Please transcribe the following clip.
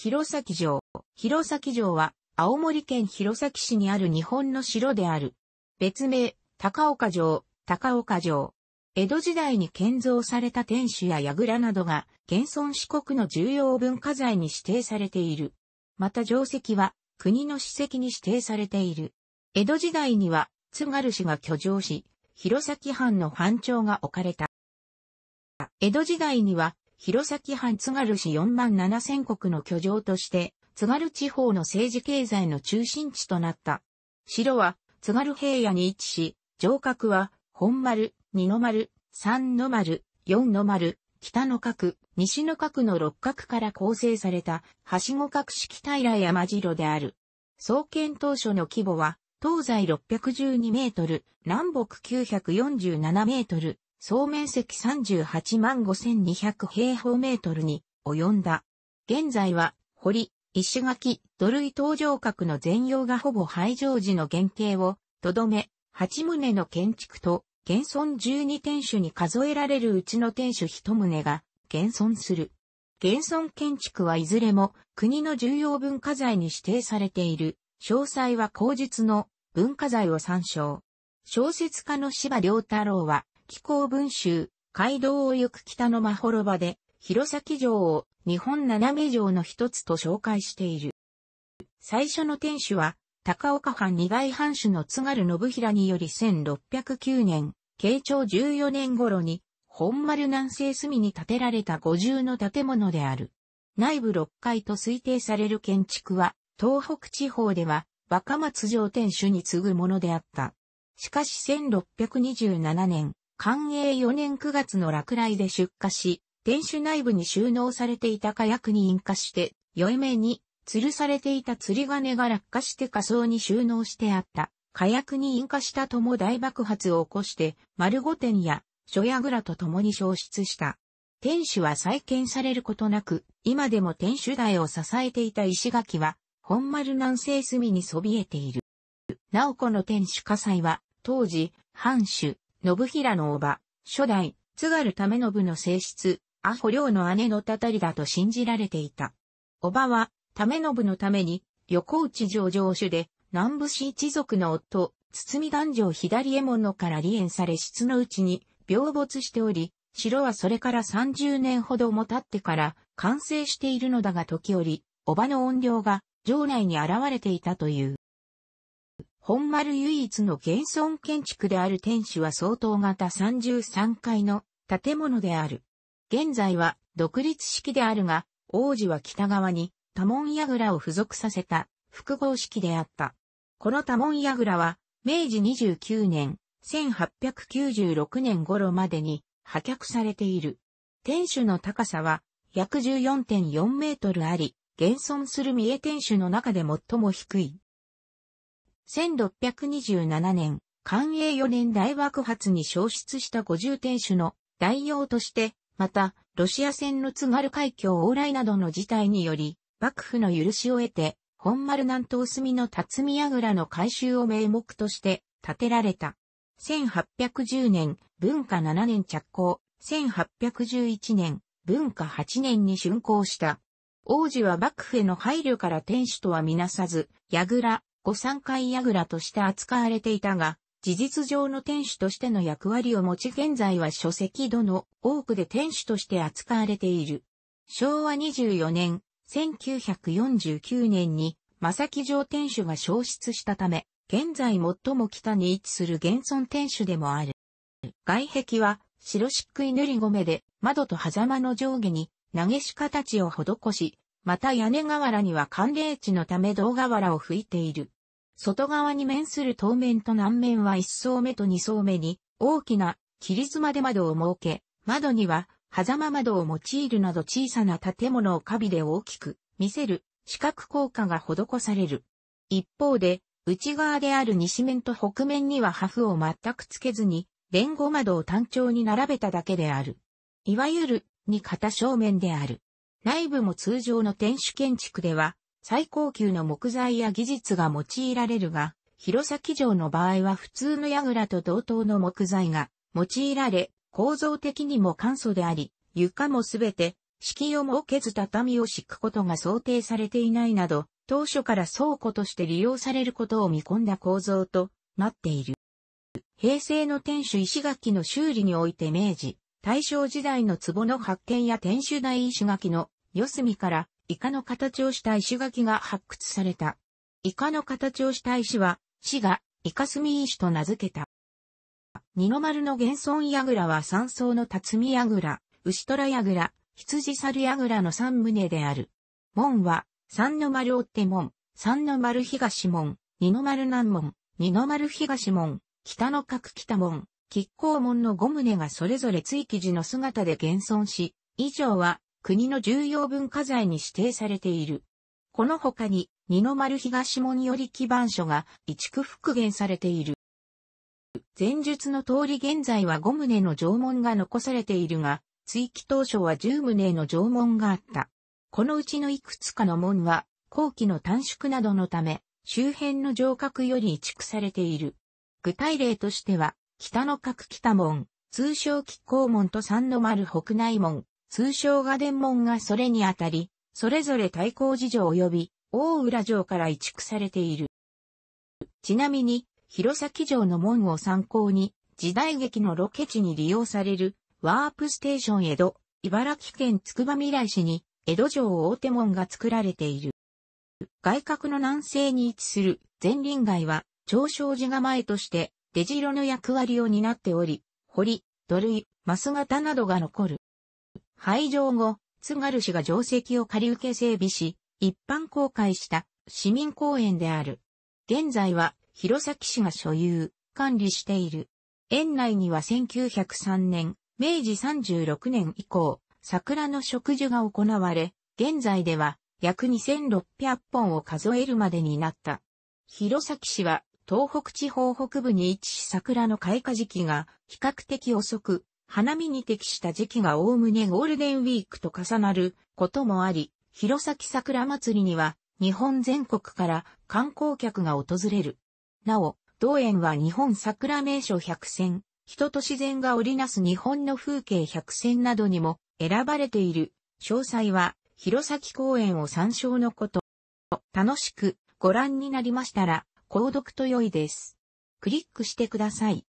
弘前城。弘前城は、青森県弘前市にある日本の城である。別名、高岡城、高岡城。江戸時代に建造された天守や櫓などが、現存四国の重要文化財に指定されている。また城石は、国の史跡に指定されている。江戸時代には、津軽市が居城し、弘前藩の藩長が置かれた。江戸時代には、弘前藩津軽市4万7千国の居城として、津軽地方の政治経済の中心地となった。城は津軽平野に位置し、城郭は本丸、二の丸、三の丸、四の丸、北の角、西の角の六角から構成された、はしご角式平山城である。創建当初の規模は、東西612メートル、南北947メートル、総面積38万5200平方メートルに及んだ。現在は、堀、石垣、土塁登場角の全容がほぼ廃城時の原型を、とどめ、8棟の建築と、現存12天守に数えられるうちの天守1棟が、現存する。現存建築はいずれも国の重要文化財に指定されている。詳細は口述の文化財を参照。小説家の芝良太郎は紀行文集、街道を行く北のまほろばで、弘前城を日本七名城の一つと紹介している。最初の天守は、高岡藩二代藩主の津軽信平により1609年、慶長14年頃に、本丸南西隅に建てられた五重の建物である。内部6階と推定される建築は、東北地方では、若松城天守に次ぐものであった。しかし1627年、寛永4年9月の落雷で出火し、天守内部に収納されていた火薬に引火して、酔い目に、吊るされていた釣り金が落下して火葬に収納してあった。火薬に引火したとも大爆発を起こして、丸御殿や、諸屋倉と共に消失した。天守は再建されることなく、今でも天守台を支えていた石垣は、本丸南西隅にそびえている。なおこの天守火災は、当時、藩主、信平の叔母、初代、津軽為信の性質、阿保良の姉のたたりだと信じられていた。叔母は、為信のために、横内城城主で、南部市一族の夫、堤男城左衛門のから離縁され室のうちに、病没しており、城はそれから30年ほども経ってから完成しているのだが時折、叔母の怨霊が城内に現れていたという。本丸唯一の現存建築である天守は相当型33階の建物である。現在は独立式であるが、王子は北側に多門櫓を付属させた複合式であった。この多門櫓は、明治29年、1896年頃までに破却されている。天守の高さは約14.4メートルあり、現存する三重天守の中で最も低い。1627年、寛永4年大爆発に消失した五重天守の代用として、また、ロシア戦の津軽海峡往来などの事態により、幕府の許しを得て、本丸南東隅の辰巳櫓の改修を名目として建てられた。1810年、文化7年着工、1811年、文化8年に竣工した。王子は幕府への配慮から天守とはみなさず、櫓、御三階櫓として扱われていたが、事実上の天守としての役割を持ち現在は書籍度の多くで天守として扱われている。昭和24年、1949年に、正木城天守が消失したため、現在最も北に位置する現存天守でもある。外壁は白漆喰塗り米で窓と狭間の上下に投げし形を施し、また屋根瓦には寒冷地のため銅瓦を吹いている。外側に面する当面と南面は1層目と2層目に大きな切妻で窓を設け、窓には狭間窓を用いるなど小さな建物をカビで大きく見せる視覚効果が施される。一方で、内側である西面と北面には破風を全くつけずに、連合窓を単調に並べただけである。いわゆる、二型正面である。内部も通常の天守建築では、最高級の木材や技術が用いられるが、弘前城の場合は普通の櫓と同等の木材が用いられ、構造的にも簡素であり、床もすべて、敷居を設けず畳を敷くことが想定されていないなど、当初から倉庫として利用されることを見込んだ構造となっている。平成の天守石垣の修理において明治、大正時代の壺の発見や天守台石垣の四隅からイカの形をした石垣が発掘された。イカの形をした石は、市がイカスミ石と名付けた。二の丸の現存櫓は三層の辰巳櫓、牛虎櫓、羊猿櫓の三棟である。門は、三の丸追手門、三の丸東門、二の丸南門、二の丸東門、北の角北門、吉光門の五棟がそれぞれ追記時の姿で現存し、以上は国の重要文化財に指定されている。この他に、二の丸東門より基盤書が移築復元されている。前述の通り現在は五棟の縄文が残されているが、追記当初は十棟の縄文があった。このうちのいくつかの門は、後期の短縮などのため、周辺の城郭より移築されている。具体例としては、北の角北門、通称亀甲門と三の丸北内門、通称が伝門がそれにあたり、それぞれ対抗事情及び大浦城から移築されている。ちなみに、弘前城の門を参考に、時代劇のロケ地に利用される、ワープステーション江戸、茨城県つくば来市に、江戸城大手門が作られている。外角の南西に位置する前輪街は、長生寺構えとして、出城の役割を担っており、堀、土塁、マス型などが残る。廃城後、津軽市が定石を借り受け整備し、一般公開した市民公園である。現在は弘前市が所有、管理している。園内には1903年、明治36年以降、桜の植樹が行われ、現在では約2600本を数えるまでになった。弘前市は東北地方北部に位置し桜の開花時期が比較的遅く、花見に適した時期がおおむねゴールデンウィークと重なることもあり、弘前桜祭りには日本全国から観光客が訪れる。なお、同園は日本桜名所百選、人と自然が織りなす日本の風景百選などにも選ばれている。詳細は、弘前公園を参照のこと。楽しくご覧になりましたら、購読と良いです。クリックしてください。